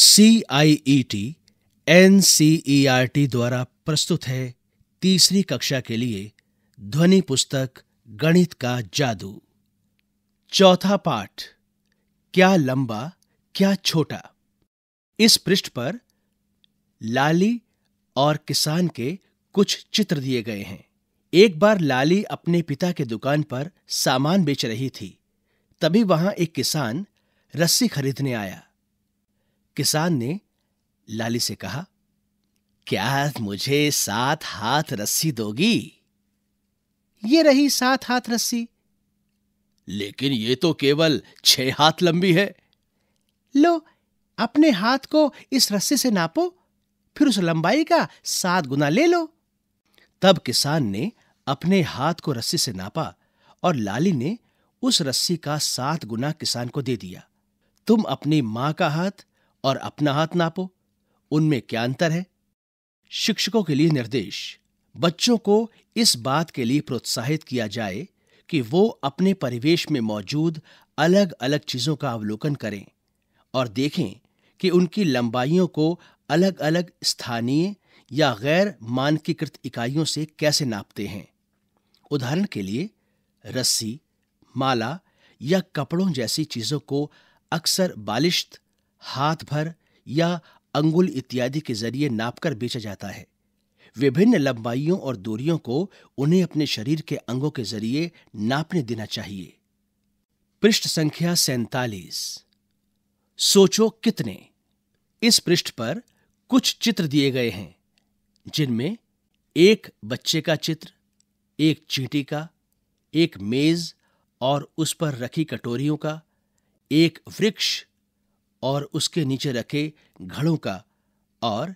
C I E T N C E R T द्वारा प्रस्तुत है तीसरी कक्षा के लिए ध्वनि पुस्तक गणित का जादू चौथा पाठ क्या लंबा क्या छोटा इस पृष्ठ पर लाली और किसान के कुछ चित्र दिए गए हैं एक बार लाली अपने पिता के दुकान पर सामान बेच रही थी तभी वहां एक किसान रस्सी खरीदने आया किसान ने लाली से कहा क्या मुझे सात हाथ रस्सी दोगी ये रही सात हाथ रस्सी लेकिन ये तो केवल छह हाथ लंबी है लो अपने हाथ को इस रस्सी से नापो फिर उस लंबाई का सात गुना ले लो तब किसान ने अपने हाथ को रस्सी से नापा और लाली ने उस रस्सी का सात गुना किसान को दे दिया तुम अपनी मां का हाथ और अपना हाथ नापो उनमें क्या अंतर है शिक्षकों के लिए निर्देश बच्चों को इस बात के लिए प्रोत्साहित किया जाए कि वो अपने परिवेश में मौजूद अलग अलग चीजों का अवलोकन करें और देखें कि उनकी लंबाइयों को अलग अलग स्थानीय या गैर मानकीकृत इकाइयों से कैसे नापते हैं उदाहरण के लिए रस्सी माला या कपड़ों जैसी चीजों को अक्सर बालिश्त हाथ भर या अंगुल इत्यादि के जरिए नापकर बेचा जाता है विभिन्न लंबाइयों और दूरियों को उन्हें अपने शरीर के अंगों के जरिए नापने देना चाहिए पृष्ठ संख्या सैतालीस सोचो कितने इस पृष्ठ पर कुछ चित्र दिए गए हैं जिनमें एक बच्चे का चित्र एक चींटी का एक मेज और उस पर रखी कटोरियों का एक वृक्ष और उसके नीचे रखे घड़ों का और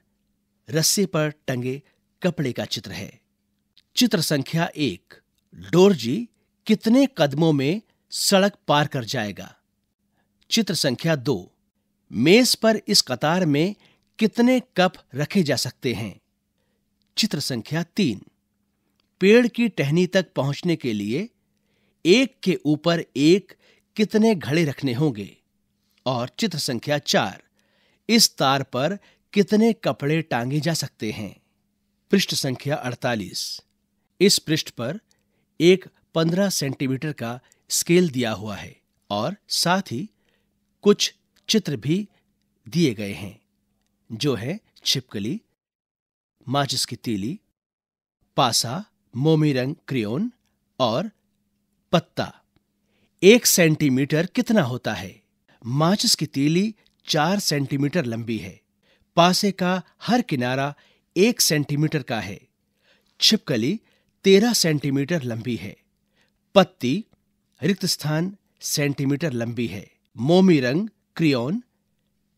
रस्से पर टंगे कपड़े का चित्र है चित्र संख्या एक डोरजी कितने कदमों में सड़क पार कर जाएगा चित्र संख्या दो मेज पर इस कतार में कितने कप रखे जा सकते हैं चित्र संख्या तीन पेड़ की टहनी तक पहुंचने के लिए एक के ऊपर एक कितने घड़े रखने होंगे और चित्र संख्या चार इस तार पर कितने कपड़े टांगे जा सकते हैं पृष्ठ संख्या 48 इस पृष्ठ पर एक 15 सेंटीमीटर का स्केल दिया हुआ है और साथ ही कुछ चित्र भी दिए गए हैं जो है छिपकली माचिस की तीली पासा मोमी रंग क्रियोन और पत्ता एक सेंटीमीटर कितना होता है माचिस की तीली चार सेंटीमीटर लंबी है पासे का हर किनारा एक सेंटीमीटर का है छिपकली तेरह सेंटीमीटर लंबी है पत्ती रिक्त स्थान सेंटीमीटर लंबी है मोमी रंग क्रियोन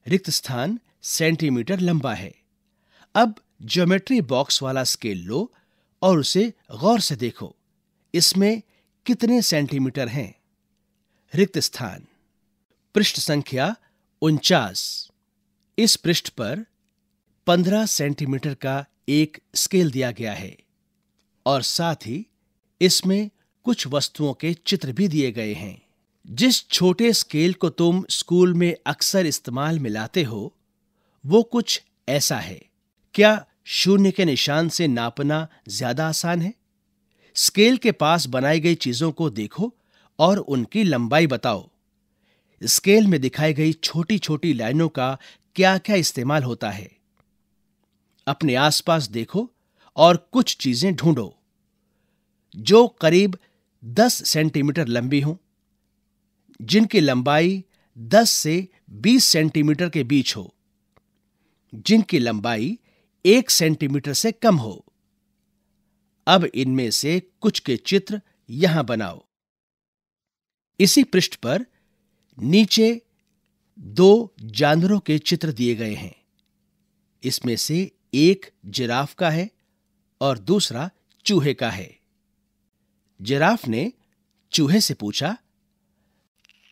रिक्त स्थान सेंटीमीटर लंबा है अब ज्योमेट्री बॉक्स वाला स्केल लो और उसे गौर से देखो इसमें कितने सेंटीमीटर हैं रिक्त स्थान पृष्ठ संख्या उनचास इस पृष्ठ पर 15 सेंटीमीटर का एक स्केल दिया गया है और साथ ही इसमें कुछ वस्तुओं के चित्र भी दिए गए हैं जिस छोटे स्केल को तुम स्कूल में अक्सर इस्तेमाल में लाते हो वो कुछ ऐसा है क्या शून्य के निशान से नापना ज्यादा आसान है स्केल के पास बनाई गई चीजों को देखो और उनकी लंबाई बताओ स्केल में दिखाई गई छोटी छोटी लाइनों का क्या क्या इस्तेमाल होता है अपने आसपास देखो और कुछ चीजें ढूंढो जो करीब 10 सेंटीमीटर लंबी हों जिनकी लंबाई 10 से 20 सेंटीमीटर के बीच हो जिनकी लंबाई एक सेंटीमीटर से कम हो अब इनमें से कुछ के चित्र यहां बनाओ इसी पृष्ठ पर नीचे दो जानवरों के चित्र दिए गए हैं इसमें से एक जिराफ का है और दूसरा चूहे का है जिराफ ने चूहे से पूछा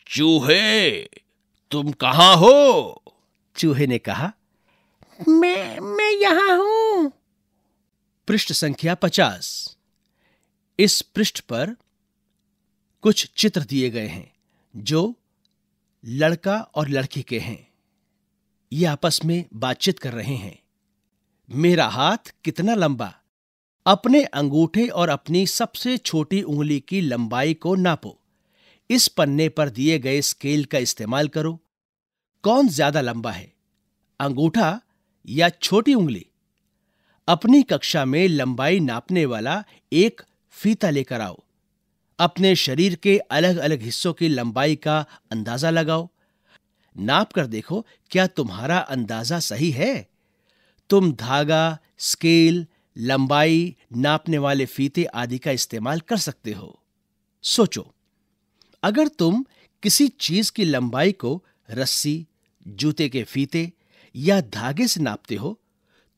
चूहे तुम कहां हो चूहे ने कहा मैं मैं यहां हूं पृष्ठ संख्या पचास इस पृष्ठ पर कुछ चित्र दिए गए हैं जो लड़का और लड़की के हैं ये आपस में बातचीत कर रहे हैं मेरा हाथ कितना लंबा अपने अंगूठे और अपनी सबसे छोटी उंगली की लंबाई को नापो इस पन्ने पर दिए गए स्केल का इस्तेमाल करो कौन ज्यादा लंबा है अंगूठा या छोटी उंगली अपनी कक्षा में लंबाई नापने वाला एक फीता लेकर आओ अपने शरीर के अलग अलग हिस्सों की लंबाई का अंदाजा लगाओ नाप कर देखो क्या तुम्हारा अंदाजा सही है तुम धागा स्केल लंबाई नापने वाले फीते आदि का इस्तेमाल कर सकते हो सोचो अगर तुम किसी चीज की लंबाई को रस्सी जूते के फीते या धागे से नापते हो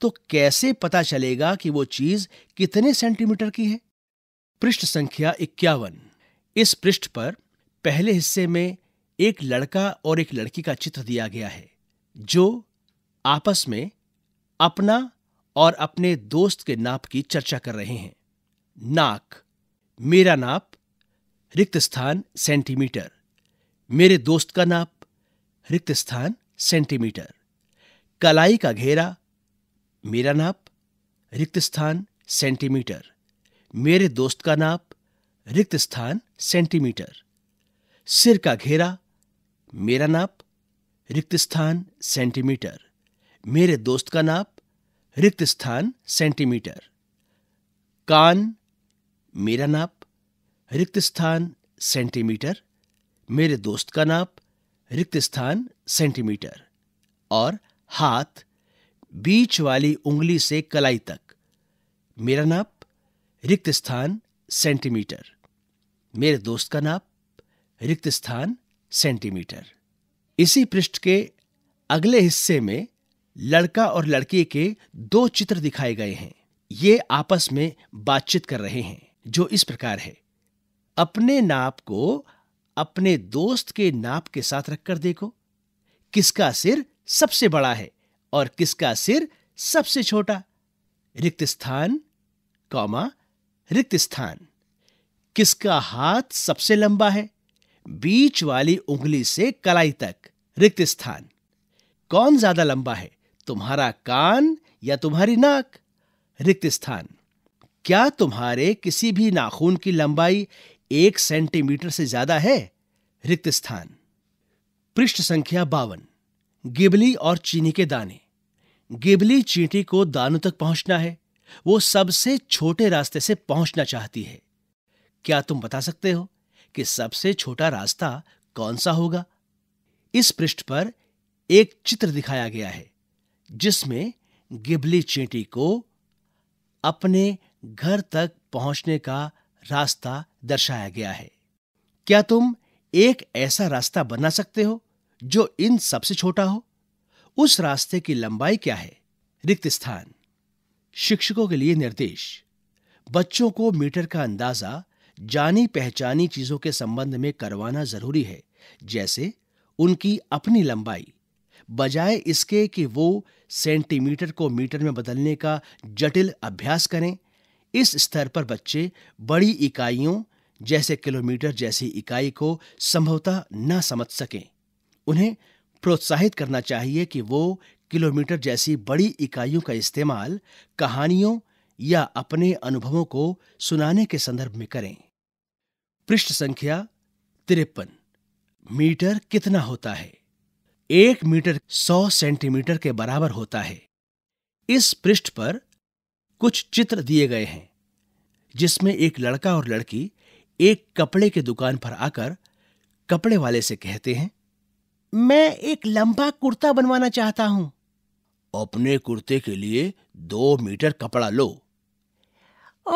तो कैसे पता चलेगा कि वो चीज कितने सेंटीमीटर की है पृष्ठ संख्या इक्यावन इस पृष्ठ पर पहले हिस्से में एक लड़का और एक लड़की का चित्र दिया गया है जो आपस में अपना और अपने दोस्त के नाप की चर्चा कर रहे हैं नाक मेरा नाप रिक्त स्थान सेंटीमीटर मेरे दोस्त का नाप रिक्त स्थान सेंटीमीटर कलाई का घेरा मेरा नाप रिक्त स्थान सेंटीमीटर मेरे दोस्त का नाप रिक्त स्थान सेंटीमीटर सिर का घेरा मेरा नाप रिक्त स्थान सेंटीमीटर मेरे दोस्त का नाप रिक्त स्थान सेंटीमीटर कान मेरा नाप रिक्त स्थान सेंटीमीटर मेरे दोस्त का नाप रिक्त स्थान सेंटीमीटर और हाथ बीच वाली उंगली से कलाई तक मेरा नाप रिक्त स्थान सेंटीमीटर मेरे दोस्त का नाप रिक्त स्थान सेंटीमीटर इसी पृष्ठ के अगले हिस्से में लड़का और लड़की के दो चित्र दिखाए गए हैं ये आपस में बातचीत कर रहे हैं जो इस प्रकार है अपने नाप को अपने दोस्त के नाप के साथ रखकर देखो किसका सिर सबसे बड़ा है और किसका सिर सबसे छोटा रिक्त स्थान कौमा रिक्त स्थान किसका हाथ सबसे लंबा है बीच वाली उंगली से कलाई तक रिक्त स्थान कौन ज्यादा लंबा है तुम्हारा कान या तुम्हारी नाक रिक्त स्थान क्या तुम्हारे किसी भी नाखून की लंबाई एक सेंटीमीटर से ज्यादा है रिक्त स्थान पृष्ठ संख्या बावन गिबली और चीनी के दाने गिबली चींटी को दानों तक पहुंचना है वो सबसे छोटे रास्ते से पहुंचना चाहती है क्या तुम बता सकते हो कि सबसे छोटा रास्ता कौन सा होगा इस पृष्ठ पर एक चित्र दिखाया गया है जिसमें गिबली चींटी को अपने घर तक पहुंचने का रास्ता दर्शाया गया है क्या तुम एक ऐसा रास्ता बना सकते हो जो इन सबसे छोटा हो उस रास्ते की लंबाई क्या है रिक्त स्थान शिक्षकों के लिए निर्देश बच्चों को मीटर का अंदाजा जानी पहचानी चीजों के संबंध में करवाना जरूरी है जैसे उनकी अपनी लंबाई बजाय इसके कि वो सेंटीमीटर को मीटर में बदलने का जटिल अभ्यास करें इस स्तर पर बच्चे बड़ी इकाइयों जैसे किलोमीटर जैसी इकाई को संभवतः न समझ सकें उन्हें प्रोत्साहित करना चाहिए कि वो किलोमीटर जैसी बड़ी इकाइयों का इस्तेमाल कहानियों या अपने अनुभवों को सुनाने के संदर्भ में करें पृष्ठ संख्या तिरपन मीटर कितना होता है एक मीटर सौ सेंटीमीटर के बराबर होता है इस पृष्ठ पर कुछ चित्र दिए गए हैं जिसमें एक लड़का और लड़की एक कपड़े के दुकान पर आकर कपड़े वाले से कहते हैं मैं एक लंबा कुर्ता बनवाना चाहता हूं अपने कुर्ते के लिए दो मीटर कपड़ा लो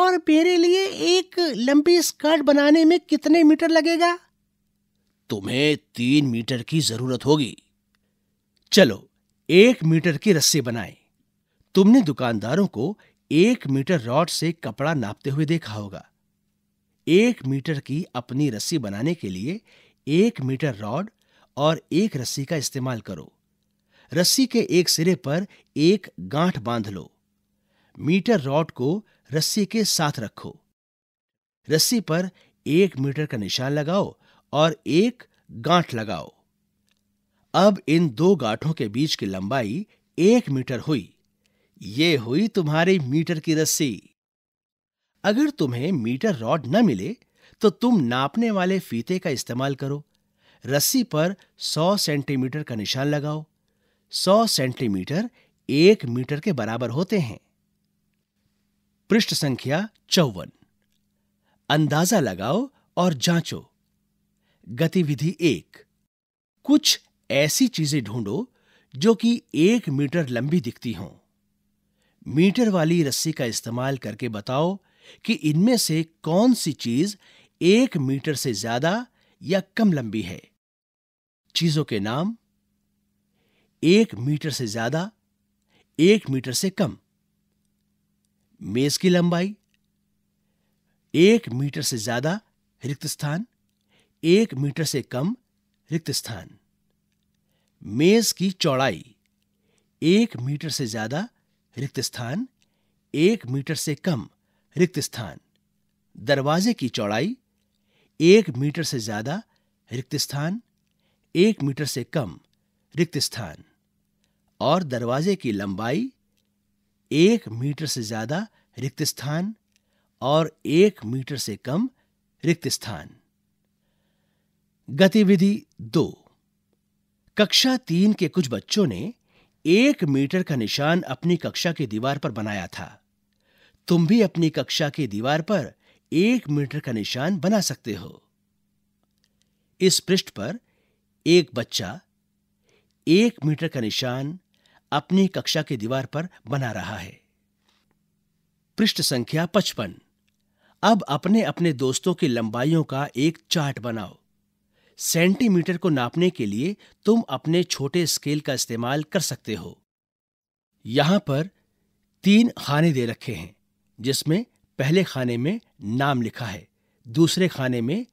और मेरे लिए एक लंबी स्कर्ट बनाने में कितने मीटर लगेगा तुम्हें तीन मीटर की जरूरत होगी चलो एक मीटर की रस्सी बनाए तुमने दुकानदारों को एक मीटर रॉड से कपड़ा नापते हुए देखा होगा एक मीटर की अपनी रस्सी बनाने के लिए एक मीटर रॉड और एक रस्सी का इस्तेमाल करो रस्सी के एक सिरे पर एक गांठ बांध लो मीटर रॉड को रस्सी के साथ रखो रस्सी पर एक मीटर का निशान लगाओ और एक गांठ लगाओ अब इन दो गांठों के बीच की लंबाई एक मीटर हुई ये हुई तुम्हारी मीटर की रस्सी अगर तुम्हें मीटर रॉड न मिले तो तुम नापने वाले फीते का इस्तेमाल करो रस्सी पर 100 सेंटीमीटर का निशान लगाओ सौ सेंटीमीटर एक मीटर के बराबर होते हैं पृष्ठ संख्या चौवन अंदाजा लगाओ और जांचो गतिविधि एक कुछ ऐसी चीजें ढूंढो जो कि एक मीटर लंबी दिखती हों मीटर वाली रस्सी का इस्तेमाल करके बताओ कि इनमें से कौन सी चीज एक मीटर से ज्यादा या कम लंबी है चीजों के नाम एक मीटर से ज्यादा एक मीटर से कम मेज की लंबाई एक मीटर से ज्यादा रिक्त स्थान एक मीटर से कम रिक्त स्थान मेज की चौड़ाई एक मीटर से ज्यादा रिक्त स्थान एक मीटर से कम रिक्त स्थान दरवाजे की चौड़ाई एक मीटर से ज्यादा रिक्त स्थान एक मीटर से कम रिक्त स्थान और दरवाजे की लंबाई एक मीटर से ज्यादा रिक्त स्थान और एक मीटर से कम रिक्त स्थान गतिविधि दो कक्षा तीन के कुछ बच्चों ने एक मीटर का निशान अपनी कक्षा की दीवार पर बनाया था तुम भी अपनी कक्षा की दीवार पर एक मीटर का निशान बना सकते हो इस पृष्ठ पर एक बच्चा एक मीटर का निशान अपनी कक्षा की दीवार पर बना रहा है पृष्ठ संख्या पचपन अब अपने अपने दोस्तों की लंबाइयों का एक चार्ट बनाओ सेंटीमीटर को नापने के लिए तुम अपने छोटे स्केल का इस्तेमाल कर सकते हो यहां पर तीन खाने दे रखे हैं जिसमें पहले खाने में नाम लिखा है दूसरे खाने में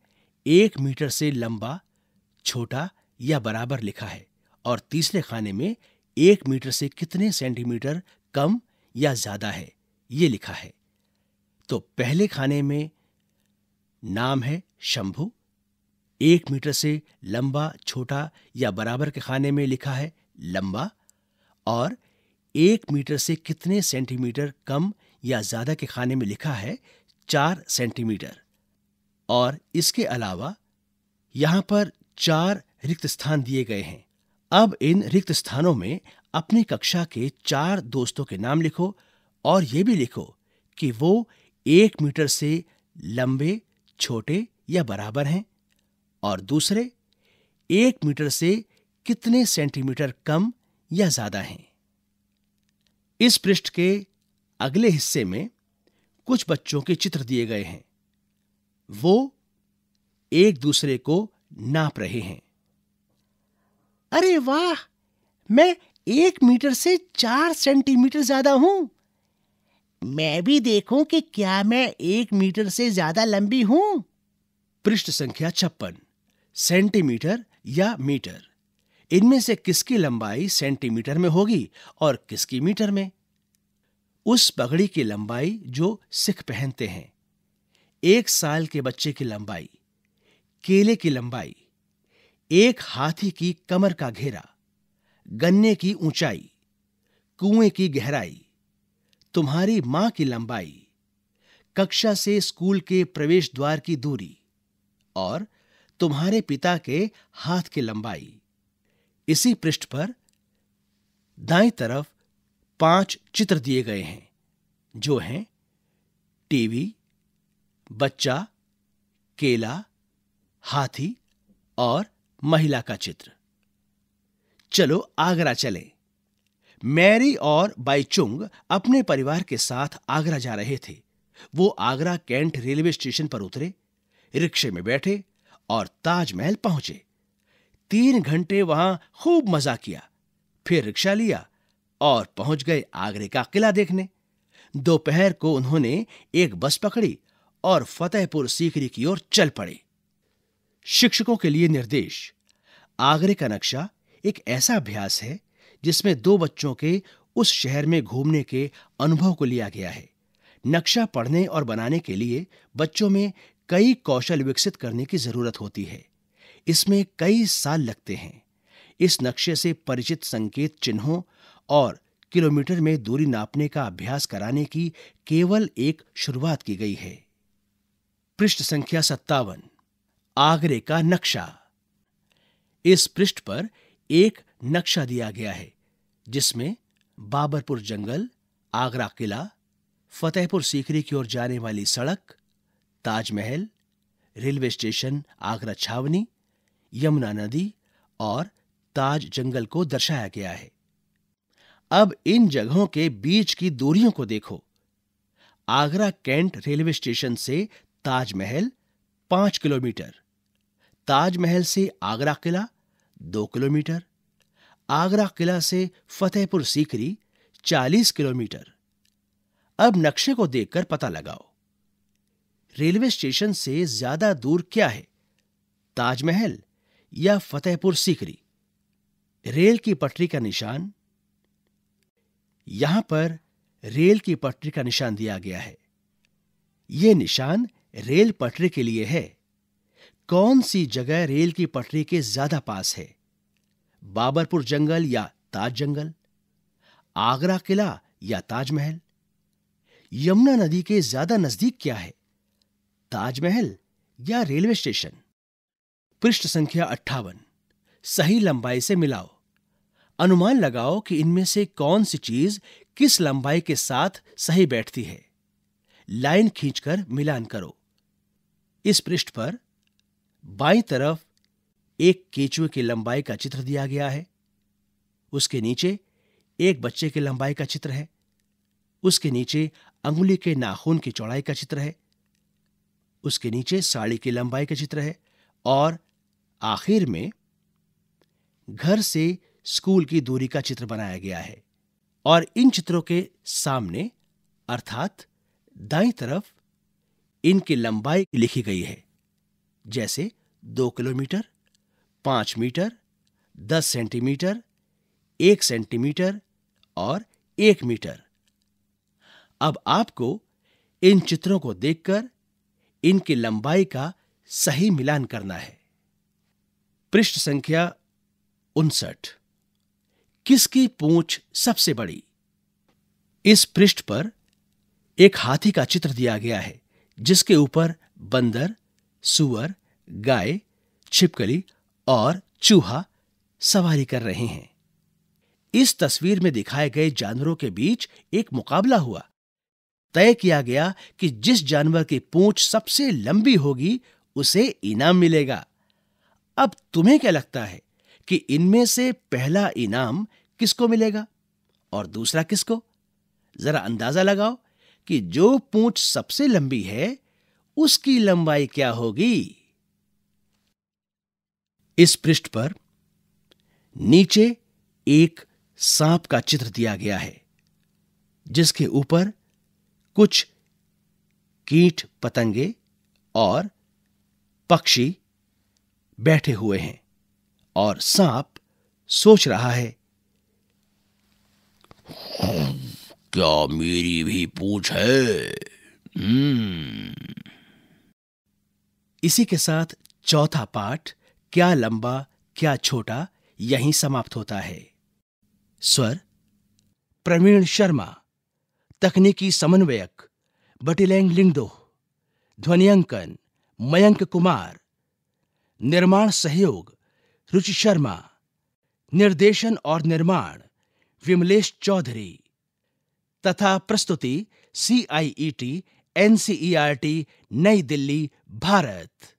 एक मीटर से लंबा छोटा या बराबर लिखा है और तीसरे खाने में एक मीटर से कितने सेंटीमीटर कम या ज्यादा है ये लिखा है तो पहले खाने में नाम है शंभु एक मीटर से लंबा छोटा या बराबर के खाने में लिखा है लंबा और एक मीटर से कितने सेंटीमीटर कम या ज्यादा के खाने में लिखा है चार सेंटीमीटर और इसके अलावा यहां पर चार रिक्त स्थान दिए गए हैं अब इन रिक्त स्थानों में अपनी कक्षा के चार दोस्तों के नाम लिखो और ये भी लिखो कि वो एक मीटर से लंबे छोटे या बराबर हैं और दूसरे एक मीटर से कितने सेंटीमीटर कम या ज्यादा हैं इस पृष्ठ के अगले हिस्से में कुछ बच्चों के चित्र दिए गए हैं वो एक दूसरे को नाप रहे हैं अरे वाह मैं एक मीटर से चार सेंटीमीटर ज्यादा हूं मैं भी देखूं कि क्या मैं एक मीटर से ज्यादा लंबी हूं पृष्ठ संख्या छप्पन सेंटीमीटर या मीटर इनमें से किसकी लंबाई सेंटीमीटर में होगी और किसकी मीटर में उस पगड़ी की लंबाई जो सिख पहनते हैं एक साल के बच्चे की लंबाई केले की लंबाई एक हाथी की कमर का घेरा गन्ने की ऊंचाई कुएं की गहराई तुम्हारी मां की लंबाई कक्षा से स्कूल के प्रवेश द्वार की दूरी और तुम्हारे पिता के हाथ की लंबाई इसी पृष्ठ पर दाई तरफ पांच चित्र दिए गए हैं जो हैं टीवी बच्चा केला हाथी और महिला का चित्र चलो आगरा चले मैरी और बाईचुंग अपने परिवार के साथ आगरा जा रहे थे वो आगरा कैंट रेलवे स्टेशन पर उतरे रिक्शे में बैठे और ताजमहल पहुंचे तीन घंटे वहां खूब मजा किया फिर रिक्शा लिया और पहुंच गए आगरे का किला देखने दोपहर को उन्होंने एक बस पकड़ी और फतेहपुर सीकरी की ओर चल पड़े शिक्षकों के लिए निर्देश आगरे का नक्शा एक ऐसा अभ्यास है जिसमें दो बच्चों के उस शहर में घूमने के अनुभव को लिया गया है नक्शा पढ़ने और बनाने के लिए बच्चों में कई कौशल विकसित करने की जरूरत होती है इसमें कई साल लगते हैं इस नक्शे से परिचित संकेत चिन्हों और किलोमीटर में दूरी नापने का अभ्यास कराने की केवल एक शुरुआत की गई है पृष्ठ संख्या सत्तावन आगरे का नक्शा इस पृष्ठ पर एक नक्शा दिया गया है जिसमें बाबरपुर जंगल आगरा किला फतेहपुर सीकरी की ओर जाने वाली सड़क ताजमहल रेलवे स्टेशन आगरा छावनी यमुना नदी और ताज जंगल को दर्शाया गया है अब इन जगहों के बीच की दूरियों को देखो आगरा कैंट रेलवे स्टेशन से ताजमहल पांच किलोमीटर ताजमहल से आगरा किला दो किलोमीटर आगरा किला से फतेहपुर सीकरी चालीस किलोमीटर अब नक्शे को देखकर पता लगाओ रेलवे स्टेशन से ज्यादा दूर क्या है ताजमहल या फतेहपुर सीकरी रेल की पटरी का निशान यहां पर रेल की पटरी का निशान दिया गया है यह निशान रेल पटरी के लिए है कौन सी जगह रेल की पटरी के ज्यादा पास है बाबरपुर जंगल या ताज जंगल आगरा किला या ताजमहल यमुना नदी के ज्यादा नजदीक क्या है ताजमहल या रेलवे स्टेशन पृष्ठ संख्या अट्ठावन सही लंबाई से मिलाओ अनुमान लगाओ कि इनमें से कौन सी चीज किस लंबाई के साथ सही बैठती है लाइन खींचकर मिलान करो इस पृष्ठ पर बाई तरफ एक केचुए की लंबाई का चित्र दिया गया है उसके नीचे एक बच्चे की लंबाई का चित्र है उसके नीचे अंगुली के नाखून की चौड़ाई का चित्र है उसके नीचे साड़ी की लंबाई का चित्र है और आखिर में घर से स्कूल की दूरी का चित्र बनाया गया है और इन चित्रों के सामने अर्थात दाई तरफ इनकी लंबाई लिखी गई है जैसे दो किलोमीटर पाँच मीटर दस सेंटीमीटर एक सेंटीमीटर और एक मीटर अब आपको इन चित्रों को देखकर इनकी लंबाई का सही मिलान करना है पृष्ठ संख्या उनसठ किसकी पूंछ सबसे बड़ी इस पृष्ठ पर एक हाथी का चित्र दिया गया है जिसके ऊपर बंदर सुअर गाय छिपकली और चूहा सवारी कर रहे हैं इस तस्वीर में दिखाए गए जानवरों के बीच एक मुकाबला हुआ तय किया गया कि जिस जानवर की पूंछ सबसे लंबी होगी उसे इनाम मिलेगा अब तुम्हें क्या लगता है कि इनमें से पहला इनाम किसको मिलेगा और दूसरा किसको जरा अंदाजा लगाओ कि जो पूंछ सबसे लंबी है उसकी लंबाई क्या होगी इस पृष्ठ पर नीचे एक सांप का चित्र दिया गया है जिसके ऊपर कुछ कीट पतंगे और पक्षी बैठे हुए हैं और सांप सोच रहा है क्या मेरी भी पूछ है hmm. इसी के साथ चौथा पाठ क्या लंबा क्या छोटा यही समाप्त होता है स्वर प्रवीण शर्मा तकनीकी समन्वयक बटिलैंग लिंगदो ध्वनियांकन मयंक कुमार निर्माण सहयोग रुचि शर्मा निर्देशन और निर्माण विमलेश चौधरी तथा प्रस्तुति सी आई ई टी एनसीईआरटी नई दिल्ली भारत